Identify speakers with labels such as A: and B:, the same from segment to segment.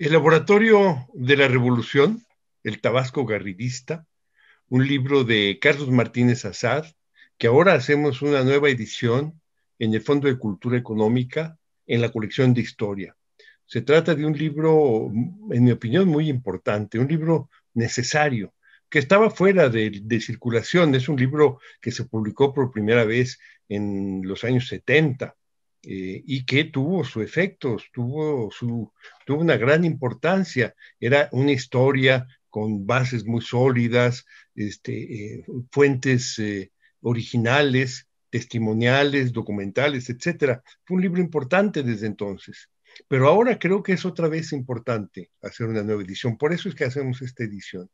A: El Laboratorio de la Revolución, El Tabasco Garridista, un libro de Carlos Martínez Asad que ahora hacemos una nueva edición en el Fondo de Cultura Económica, en la colección de historia. Se trata de un libro, en mi opinión, muy importante, un libro necesario, que estaba fuera de, de, circulación. Es un libro que se publicó por primera vez en los años 70 eh, y que tuvo su efecto tuvo, su, tuvo una gran importancia. Era una historia con bases muy sólidas, este, eh, fuentes eh, originales, testimoniales, documentales, etc. Fue un libro importante desde entonces. Pero ahora creo que es otra vez importante hacer una nueva edición. Por eso es que hacemos esta edición,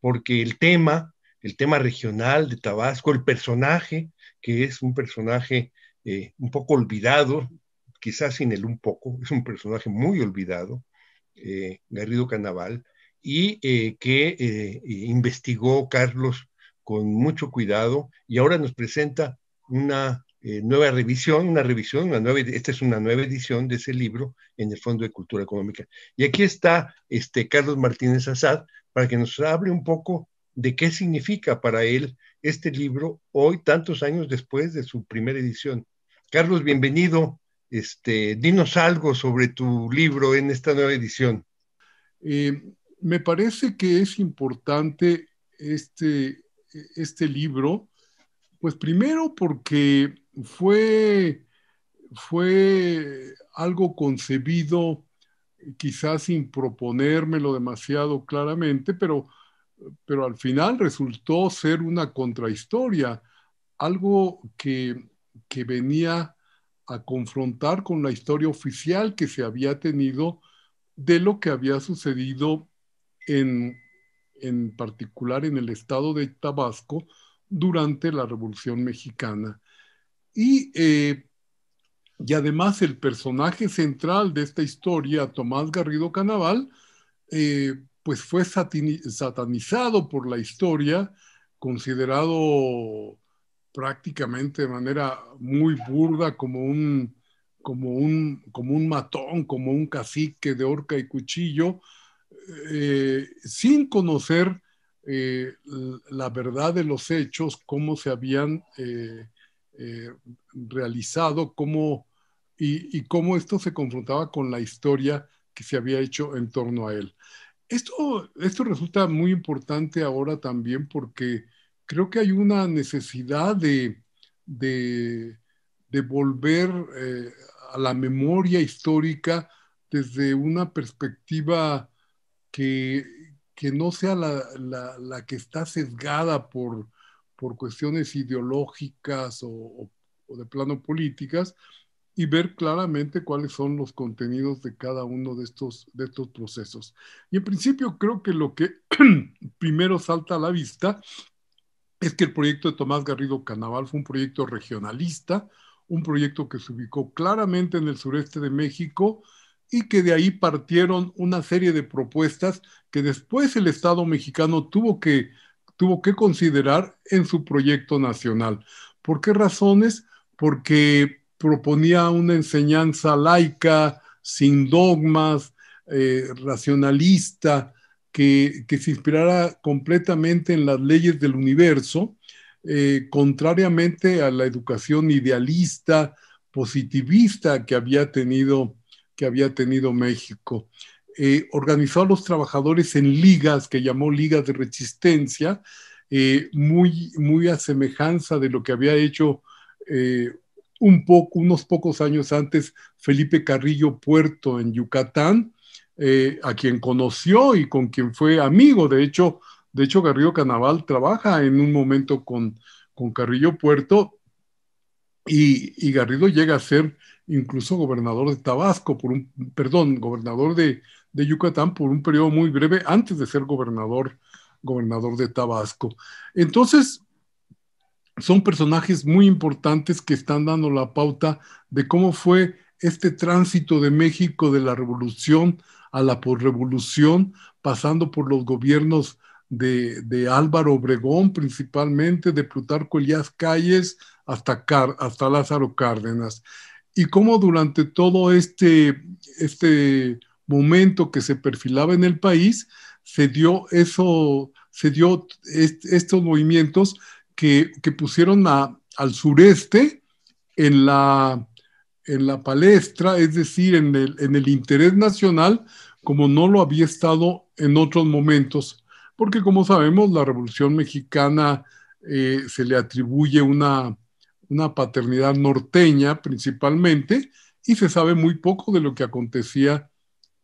A: porque el tema, el tema regional de Tabasco, el personaje, que es un personaje eh, un poco olvidado, quizás sin el un poco, es un personaje muy olvidado, eh, Garrido Canaval, y eh, que investigó Carlos con mucho cuidado y ahora nos presenta una nueva revisión, una revisión, una nueva, esta es una nueva edición de ese libro en el Fondo de Cultura Económica. Y aquí está este, Carlos Martínez Azad para que nos hable un poco de qué significa para él este libro hoy, tantos años después de su primera edición. Carlos, bienvenido. Este, dinos algo sobre tu libro en esta nueva edición.
B: Eh, me parece que es importante este, este libro, pues primero porque fue, fue algo concebido quizás sin proponérmelo demasiado claramente, pero, pero al final resultó ser una contrahistoria, algo que que venía a confrontar con la historia oficial que se había tenido de lo que había sucedido en, particular en el estado de Tabasco durante la Revolución Mexicana. Y, eh, además el personaje central de esta historia, Tomás Garrido Canaval, eh, pues fue satanizado por la historia, considerado prácticamente de manera muy burda como un, como un, como un matón, como un cacique de horca y cuchillo, eh, sin conocer eh, la verdad de los hechos, cómo se habían eh, realizado, cómo, y, y, cómo esto se confrontaba con la historia que se había hecho en torno a él. Esto, esto resulta muy importante ahora también porque creo que hay una necesidad de, de, volver eh, a la memoria histórica desde una perspectiva que, que no sea la, la, que está sesgada por, por cuestiones ideológicas o, o, o, de plano políticas y ver claramente cuáles son los contenidos de cada uno de estos, de estos procesos. Y en principio creo que lo que primero salta a la vista es que el proyecto de Tomás Garrido Canaval fue un proyecto regionalista, un proyecto que se ubicó claramente en el sureste de México y que de ahí partieron una serie de propuestas que después el Estado mexicano tuvo que, tuvo que considerar en su proyecto nacional. ¿Por qué razones? Porque proponía una enseñanza laica, sin dogmas, eh, racionalista, que, se inspirara completamente en las leyes del universo, eh, contrariamente a la educación idealista, positivista que había tenido, que había tenido México. Eh, organizó a los trabajadores en ligas que llamó ligas de resistencia, eh, muy, muy a semejanza de lo que había hecho unos pocos años antes Felipe Carrillo Puerto en Yucatán, eh, a quien conoció y con quien fue amigo. De hecho, de hecho Canaval trabaja en un momento con, con Carrillo Puerto y, Garrido llega a ser incluso gobernador de Tabasco, por un, perdón, gobernador de, Yucatán por un periodo muy breve antes de ser gobernador, gobernador de Tabasco. Entonces, son personajes muy importantes que están dando la pauta de cómo fue este tránsito de México de la revolución a la posrevolución, pasando por los gobiernos de, Álvaro Obregón principalmente, de Plutarco Elías Calles hasta, hasta Lázaro Cárdenas. Y cómo durante todo este, este momento que se perfilaba en el país, se dio eso, se dio estos movimientos que, pusieron al sureste en la, en la palestra, es decir, en el, en el interés nacional, como no lo había estado en otros momentos, porque como sabemos, la Revolución Mexicana eh, se le atribuye una, paternidad norteña principalmente, y se sabe muy poco de lo que acontecía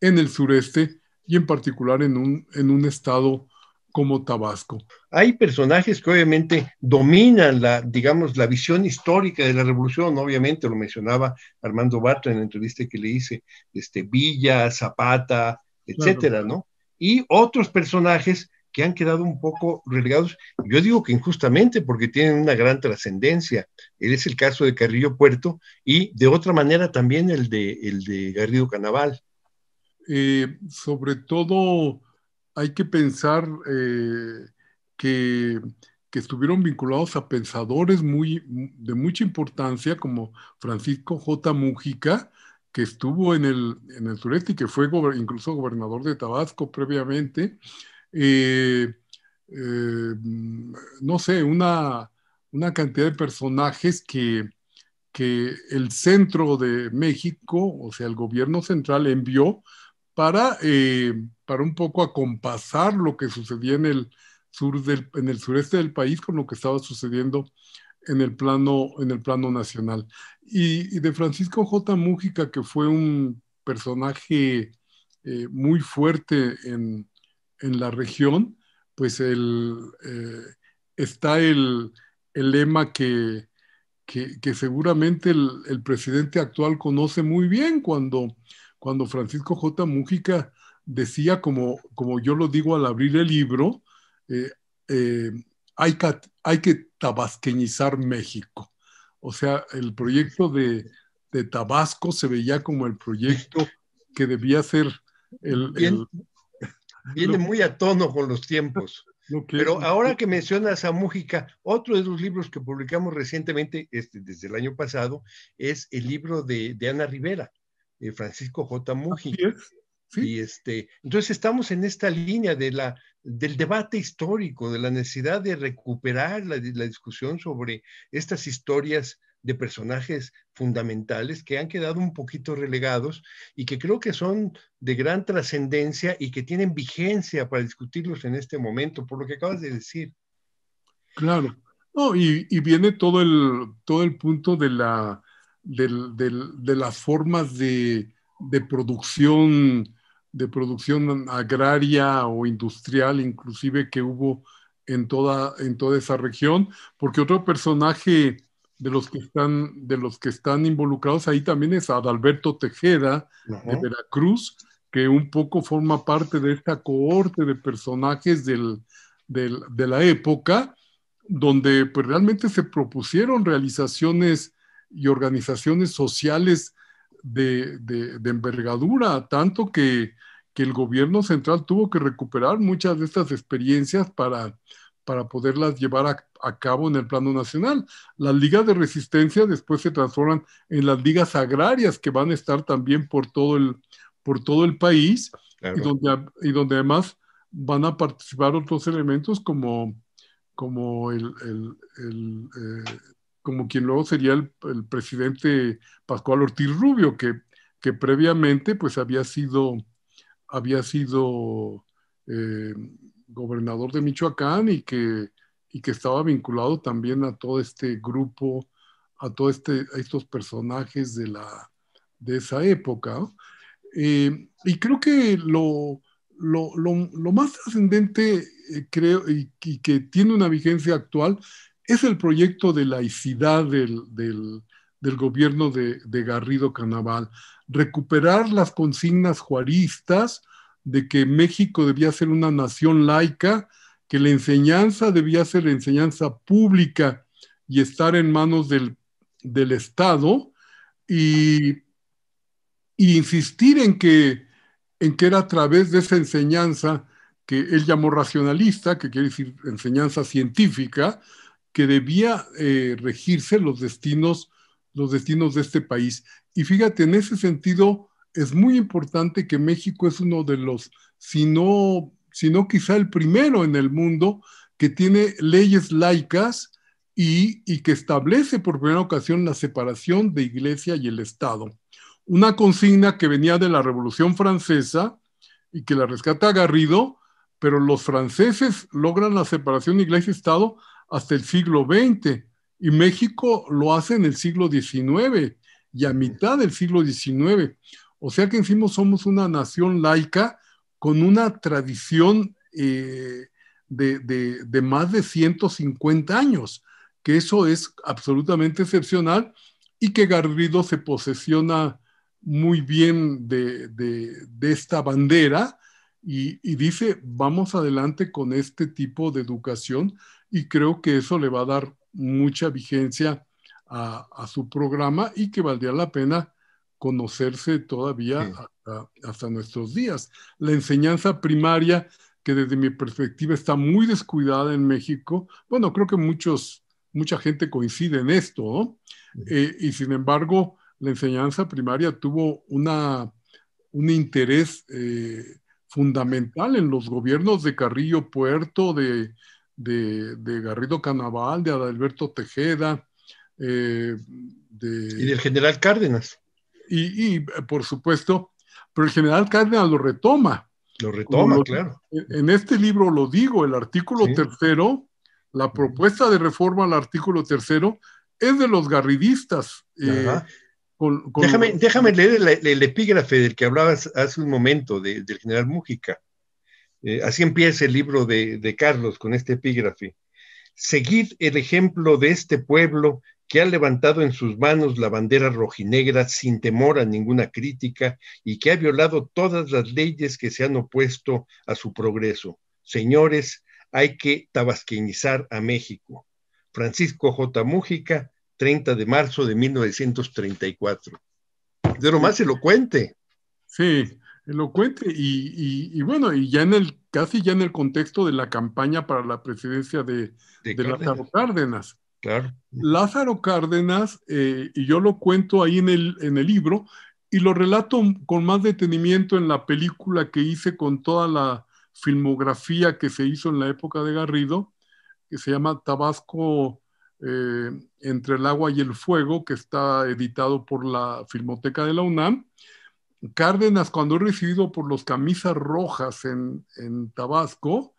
B: en el sureste y en particular en un, en un estado como Tabasco. Hay personajes
A: que obviamente dominan la, digamos, la visión histórica de la revolución, obviamente lo mencionaba Armando Bato en la entrevista que le hice, este, Villa, Zapata, etcétera, ¿no? Y otros personajes que han quedado un poco relegados, yo digo que injustamente, porque tienen una gran trascendencia. Es el caso de Carrillo Puerto y de otra manera también el de, el de Garrido Canaval. Eh, sobre
B: todo hay que pensar eh, que, estuvieron vinculados a pensadores muy, de mucha importancia, como Francisco J. Mújica, que estuvo en el, sureste y que fue incluso gobernador de Tabasco previamente. Eh, eh, no sé, una, cantidad de personajes que, que el centro de México, o sea, el gobierno central envió para para un poco acompasar lo que sucedía en el, sur en el sureste del país con lo que estaba sucediendo en el plano, en el plano nacional. Y, de Francisco J. Mújica, que fue un personaje eh, muy fuerte en, la región, pues eh, está el, lema que, que, seguramente el, presidente actual conoce muy bien cuando, cuando Francisco J. Mújica decía, como, como yo lo digo al abrir el libro, eh, eh, hay, que, hay que tabasqueñizar México. O sea, el proyecto de, Tabasco se veía como el proyecto que debía ser el... viene muy a tono con los tiempos. Pero ahora que mencionas a
A: Mújica, otro de los libros que publicamos recientemente, este, desde el año pasado, es el libro de, de Ana Rivera, de Francisco J. Mújica este, entonces estamos en esta línea de la, del debate histórico, de la necesidad de recuperar la, la discusión sobre estas historias de personajes fundamentales que han quedado un poquito relegados y que creo que son de gran trascendencia y que tienen vigencia para discutirlos en este momento, por lo que acabas de decir.
B: Claro. No, y, y viene todo el, todo el punto de, la, de las formas de, de producción de producción agraria o industrial inclusive que hubo en toda, en toda esa región, porque otro personaje de los que están, de los que están involucrados ahí también es Adalberto Tejeda de Veracruz, que un poco forma parte de esta cohorte de personajes del, de la época, donde pues, realmente se propusieron realizaciones y organizaciones sociales de, envergadura, tanto que, el gobierno central tuvo que recuperar muchas de estas experiencias para, para poderlas llevar a, cabo en el plano nacional. Las ligas de resistencia después se transforman en las ligas agrarias que van a estar también por todo el, por todo el país y, donde, además van a participar otros elementos como como el, eh, como quien luego sería el, presidente Pascual Ortiz Rubio, que, que previamente pues había sido, había sido eh, gobernador de Michoacán y que, que estaba vinculado también a todo este grupo, a todos este, estos personajes de, la, de esa época. Eh, y creo que lo, lo, más trascendente, eh, creo, y, y, que tiene una vigencia actual, es el proyecto de laicidad del, gobierno de, Garrido Canaval, recuperar las consignas juaristas de que México debía ser una nación laica, que la enseñanza debía ser enseñanza pública y estar en manos del, Estado, y, insistir en que, en que era a través de esa enseñanza que él llamó racionalista, que quiere decir enseñanza científica, que debía eh, regirse los destinos, los destinos de este país. Y fíjate, en ese sentido, es muy importante que México es uno de los, si no, quizá el primero en el mundo, que tiene leyes laicas y, y que establece por primera ocasión la separación de iglesia y el Estado. Una consigna que venía de la Revolución Francesa y que la rescata Garrido, pero los franceses logran la separación iglesia-estado hasta el siglo XX y México lo hace en el siglo XIX y a mitad del siglo XIX. O sea que encima somos una nación laica con una tradición eh, de, de, más de 150 años, que eso es absolutamente excepcional y que Garrido se posesiona muy bien de esta bandera, y, dice, vamos adelante con este tipo de educación y creo que eso le va a dar mucha vigencia a, su programa y que valdría la pena conocerse todavía hasta, nuestros días. La enseñanza primaria, que desde mi perspectiva está muy descuidada en México, bueno, creo que muchos mucha gente coincide en esto, eh, y sin embargo, la enseñanza primaria tuvo una, un interés eh, fundamental en los gobiernos de Carrillo Puerto, de, de, Garrido Canaval, de Adalberto Tejeda. Eh, de, y del general Cárdenas. Y, por supuesto, pero el general Cárdenas lo retoma. Lo retoma, claro. En este libro lo digo, el artículo tercero, la propuesta de reforma al artículo tercero, es de los garridistas. Eh, Ajá.
A: Déjame, leer el, epígrafe del que hablabas hace un momento, del general Mújica. Eh, así empieza el libro de, Carlos con este epígrafe. Seguid el ejemplo de este pueblo que ha levantado en sus manos la bandera rojinegra sin temor a ninguna crítica y que ha violado todas las leyes que se han opuesto a su progreso. Señores, hay que tabasqueñizar a México. Francisco J. Mújica, 30 de marzo de 1934.
B: De lo más elocuente. Sí, elocuente. Y, y, bueno, y ya en el, casi ya en el contexto de la campaña para la presidencia de, Lázaro Cárdenas. Claro. Lázaro Cárdenas, eh, y yo lo cuento ahí en el, en el libro, y lo relato con más detenimiento en la película que hice con toda la filmografía que se hizo en la época de Garrido, que se llama Tabasco eh, Entre el agua y el fuego, que está editado por la Filmoteca de la UNAM. Cárdenas, cuando es recibido por los camisas rojas en, Tabasco,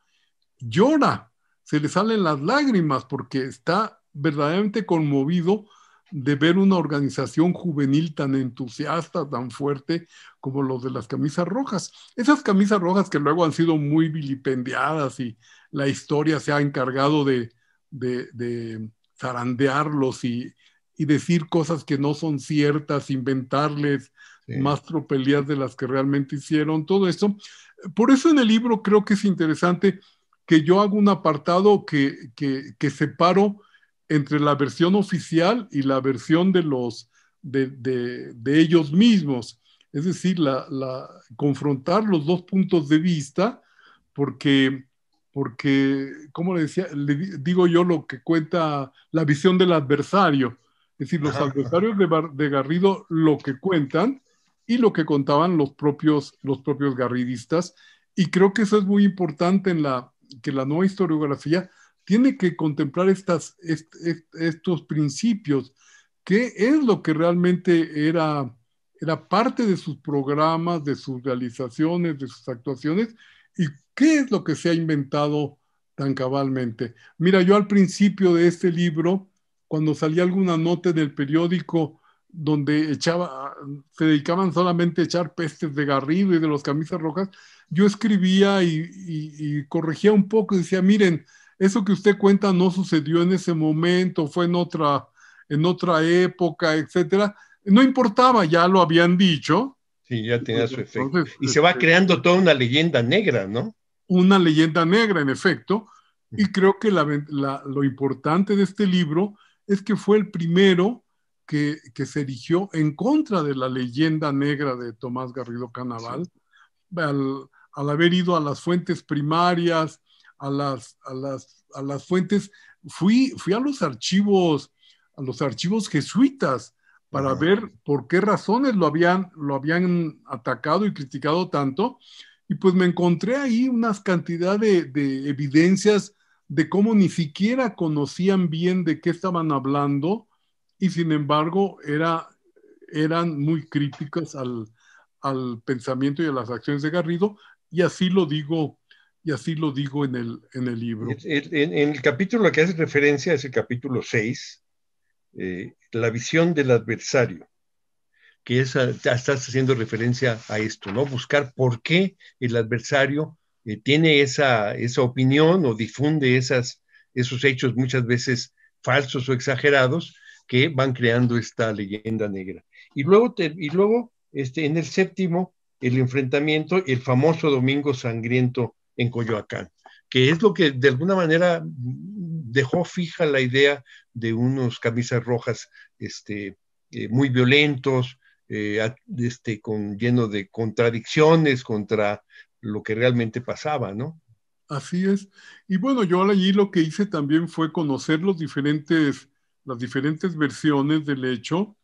B: llora, se le salen las lágrimas porque está verdaderamente conmovido de ver una organización juvenil tan entusiasta, tan fuerte como los de las camisas rojas. Esas camisas rojas que luego han sido muy vilipendiadas y la historia se ha encargado de zarandearlos y, y decir cosas que no son ciertas, inventarles más tropelías de las que realmente hicieron, todo esto. Por eso en el libro creo que es interesante que yo hago un apartado que, que, que separo entre la versión oficial y la versión de, los, de, de, ellos mismos. Es decir, la, la, confrontar los dos puntos de vista, porque porque, como le decía, le digo yo lo que cuenta la visión del adversario, es decir, los adversarios de, Garrido lo que cuentan y lo que contaban los propios, los propios garridistas, y creo que eso es muy importante en la que la nueva historiografía tiene que contemplar estas, estos principios, qué es lo que realmente era, era parte de sus programas, de sus realizaciones, de sus actuaciones, ¿Y qué es lo que se ha inventado tan cabalmente? Mira, yo al principio de este libro, cuando salía alguna nota en el periódico donde echaba, se dedicaban solamente a echar pestes de Garrido y de los camisas rojas, yo escribía y, corregía un poco y decía, miren, eso que usted cuenta no sucedió en ese momento, fue en otra, en otra época, etcétera. No importaba, ya lo habían dicho, Sí,
A: ya tenía su efecto. y se va este,
B: creando toda una leyenda negra, ¿no? Una leyenda negra, en efecto. Y creo que lo importante de este libro es que fue el primero que, que, se erigió en contra de la leyenda negra de Tomás Garrido Canaval, al, haber ido a las fuentes primarias, a las, a las, a las fuentes, fui, fui a los archivos, a los archivos jesuitas, para ver por qué razones lo habían, lo habían atacado y criticado tanto. Y pues me encontré ahí unas cantidad de, evidencias de cómo ni siquiera conocían bien de qué estaban hablando y sin embargo era, eran muy críticas al, pensamiento y a las acciones de Garrido y así lo digo y así lo digo en el, libro.
A: En, el capítulo a que hace referencia es el capítulo 6, eh, la visión del adversario, que es, ah, estás haciendo referencia a esto, ¿no? Buscar por qué el adversario eh, tiene esa, opinión o difunde esas, esos hechos muchas veces falsos o exagerados que van creando esta leyenda negra. Y luego, y luego este, en el séptimo, el enfrentamiento, el famoso Domingo Sangriento en Coyoacán, que es lo que de alguna manera dejó fija la idea de unos camisas rojas este, eh, muy violentos, eh, este, con, lleno de contradicciones contra lo que realmente pasaba, ¿no?
B: Así es. Y bueno, yo allí lo que hice también fue conocer los diferentes, las diferentes versiones del hecho.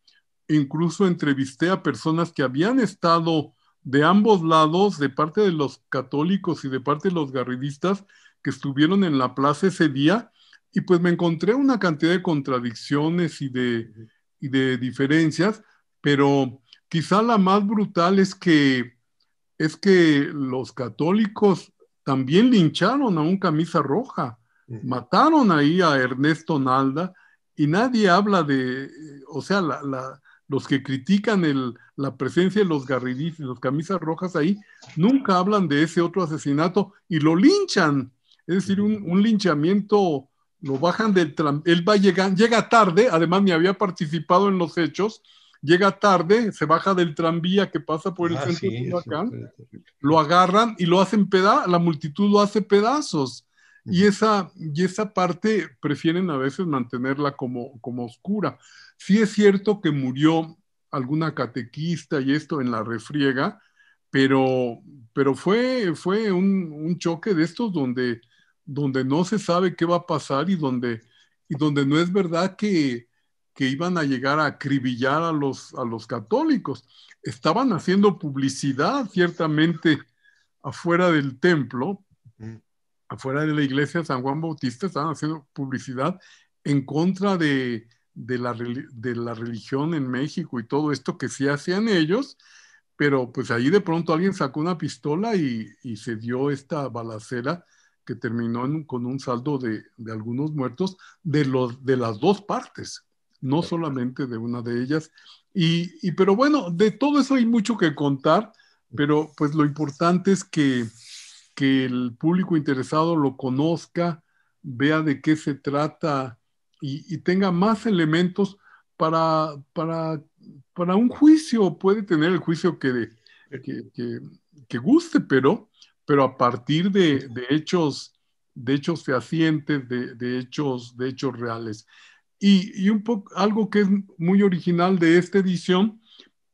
B: Incluso entrevisté a personas que habían estado de ambos lados, de parte de los católicos y de parte de los garridistas, que estuvieron en la plaza ese día y pues me encontré una cantidad de contradicciones y de, diferencias, pero quizá la más brutal es que, es que los católicos también lincharon a un camisa roja, mataron ahí a Ernesto Nalda y nadie habla de, o sea, los que critican la presencia de los garridis y los camisas rojas ahí, nunca hablan de ese otro asesinato y lo linchan. Es decir, un, un linchamiento lo bajan del él va llegando, llega tarde, además ni había participado en los hechos, llega tarde, se baja del tranvía que pasa por el ah, centro de lo agarran y lo hacen pedazos, la multitud lo hace pedazos. Y esa, y esa parte prefieren a veces mantenerla como, como oscura. Sí es cierto que murió alguna catequista y esto en la refriega, pero, pero fue, fue un, un choque de estos donde donde no se sabe qué va a pasar y donde, y donde no es verdad que, que iban a llegar a acribillar a los, a los católicos. Estaban haciendo publicidad ciertamente afuera del templo, afuera de la iglesia San Juan Bautista, estaban haciendo publicidad en contra de, de, la, religión en México y todo esto que sí hacían ellos, pero pues ahí de pronto alguien sacó una pistola y se dio esta balacera que terminó con un saldo de, algunos muertos de, los, de las dos partes, no solamente de una de ellas. Y, pero bueno, de todo eso hay mucho que contar, pero pues lo importante es que, el público interesado lo conozca, vea de qué se trata y, tenga más elementos para, para, para, un juicio. Puede tener el juicio que, que, que guste, pero pero a partir de, hechos, de hechos fehacientes, de, hechos, de hechos reales. Y, un poco, algo que es muy original de esta edición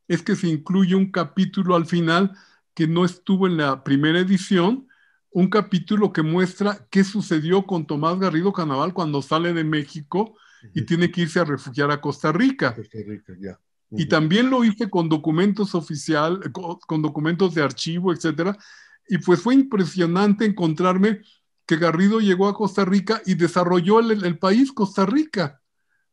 B: es que se incluye un capítulo al final que no estuvo en la primera edición, un capítulo que muestra qué sucedió con Tomás Garrido Canaval cuando sale de México y tiene que irse a refugiar a Costa Rica. Y también lo hice con documentos oficial, con, con documentos de archivo, etcétera, y pues fue impresionante encontrarme que Garrido llegó a Costa Rica y desarrolló el, país Costa Rica.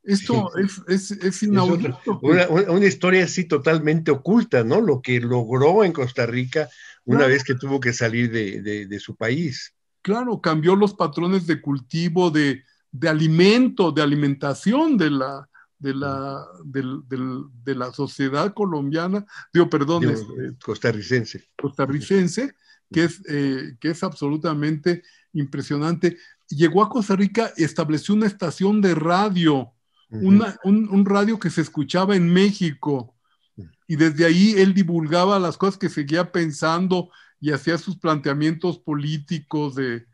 B: Esto es, inaudito. una,
A: historia así totalmente oculta, ¿no? Lo que logró en Costa Rica una vez que tuvo que salir
B: de, su país. Claro, cambió los patrones de cultivo, de, alimento, de alimentación de la, de la, de la sociedad colombiana, digo, perdón, este,
A: costarricense.
B: Costarricense, que es, eh, que es absolutamente impresionante. Llegó a Costa Rica, estableció una estación de radio, un, radio que se escuchaba en México, mm. y desde ahí él divulgaba las cosas que seguía pensando y hacía sus planteamientos políticos de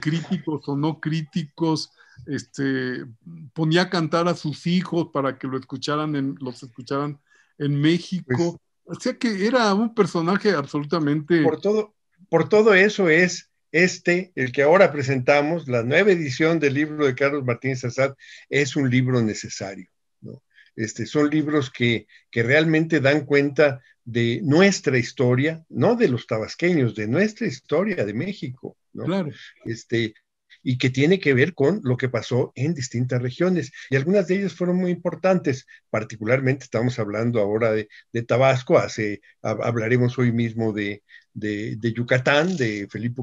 B: críticos o no críticos, este, ponía a cantar a sus hijos para que lo escucharan en, los escucharan en México. Pues o sea que era un personaje absolutamente... Por todo, por todo eso
A: es este, el que ahora presentamos, la nueva edición del libro de Carlos Martínez Azad, es un libro necesario. ¿no? Este, son libros que, que realmente dan cuenta de nuestra historia, no de los tabasqueños, de nuestra historia de México. Claro. Este, y que tiene que ver con lo que pasó en distintas regiones. Y algunas de ellas fueron muy importantes, particularmente estamos hablando ahora de, Tabasco, hace, hablaremos hoy mismo de, de, Yucatán, de Felipe,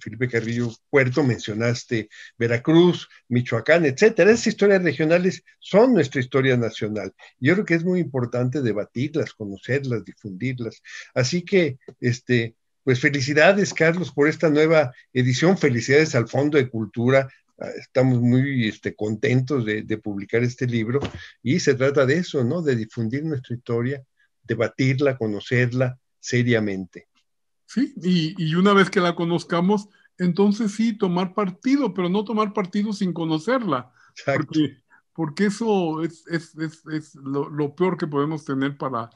A: Felipe Carrillo Puerto, mencionaste Veracruz, Michoacán, etcétera. Esas historias regionales son nuestra historia nacional. Yo creo que es muy importante debatirlas, conocerlas, difundirlas. Así que, este, pues felicidades, Carlos, por esta nueva edición. Felicidades al Fondo de Cultura. Ah, estamos muy este, contentos de publicar este libro y se trata de eso, ¿no? De difundir nuestra historia, debatirla, conocerla seriamente.
B: ¿sí? Y, una vez que la conozcamos, entonces sí, tomar partido, pero no tomar partido sin conocerla. Porque, eso es, lo, peor que podemos tener para,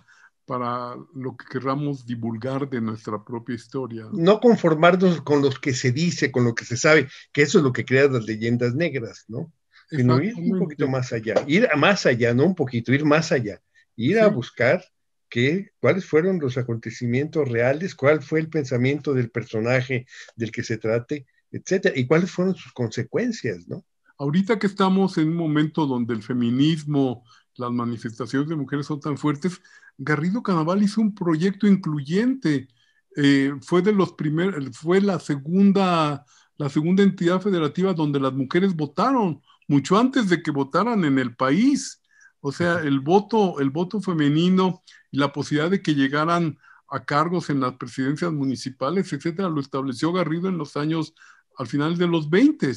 B: para lo que queramos divulgar de nuestra propia historia. No
A: conformarnos con lo que se dice, con lo que se sabe, que eso es lo que crean las leyendas negras, ¿no? Sino ir un poquito más allá, ir más allá, no un poquito, ir más allá, ir a buscar ¿Qué? ¿Cuáles fueron los acontecimientos reales? ¿Cuál fue el pensamiento del personaje del que se trate? Etcétera. ¿Y cuáles fueron sus consecuencias? ¿no?
B: Ahorita que estamos en un momento donde el feminismo, las manifestaciones de mujeres son tan fuertes, Garrido Canaval hizo un proyecto incluyente. Eh, fue de los primer, fue la segunda, la segunda entidad federativa donde las mujeres votaron, mucho antes de que votaran en el país. O sea, el voto, el voto femenino y la posibilidad de que llegaran a cargos en las presidencias municipales, etcétera, lo estableció Garrido en los años, al final de los 20.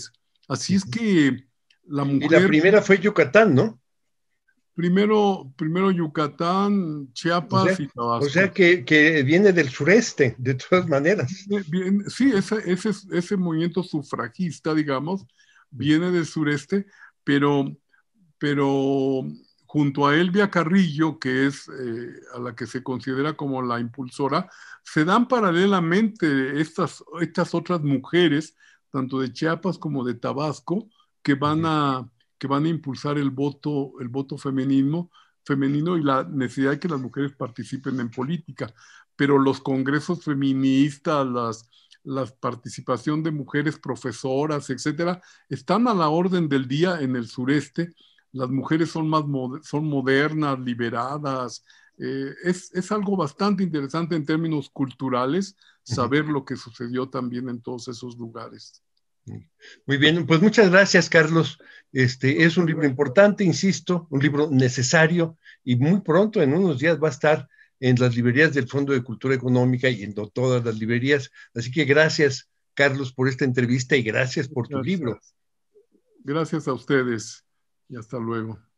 B: Así es que la mujer. Y la primera
A: fue Yucatán, ¿no?
B: Primero, primero Yucatán,
A: Chiapas y Tabasco. O sea que, viene del sureste, de todas maneras.
B: sí, ese, ese, ese movimiento sufragista, digamos, viene del sureste, pero, pero junto a Elvia Carrillo, que es eh, a la que se considera como la impulsora, se dan paralelamente estas, estas otras mujeres, tanto de Chiapas como de Tabasco, que van a, que van a impulsar el voto, el voto femenino, femenino y la necesidad de que las mujeres participen en política. Pero los congresos feministas, las, la participación de mujeres profesoras, etcétera, están a la orden del día en el sureste las mujeres son más son modernas, liberadas. Eh, es, algo bastante interesante en términos culturales saber lo que sucedió también en todos esos lugares.
A: Muy bien, pues muchas gracias, Carlos. Este es un libro importante, insisto, un libro necesario y muy pronto, en unos días, va a estar en las librerías del Fondo de Cultura Económica y en todas las librerías. Así que gracias, Carlos, por esta entrevista y gracias por tu libro.
B: Gracias a ustedes
A: y hasta luego.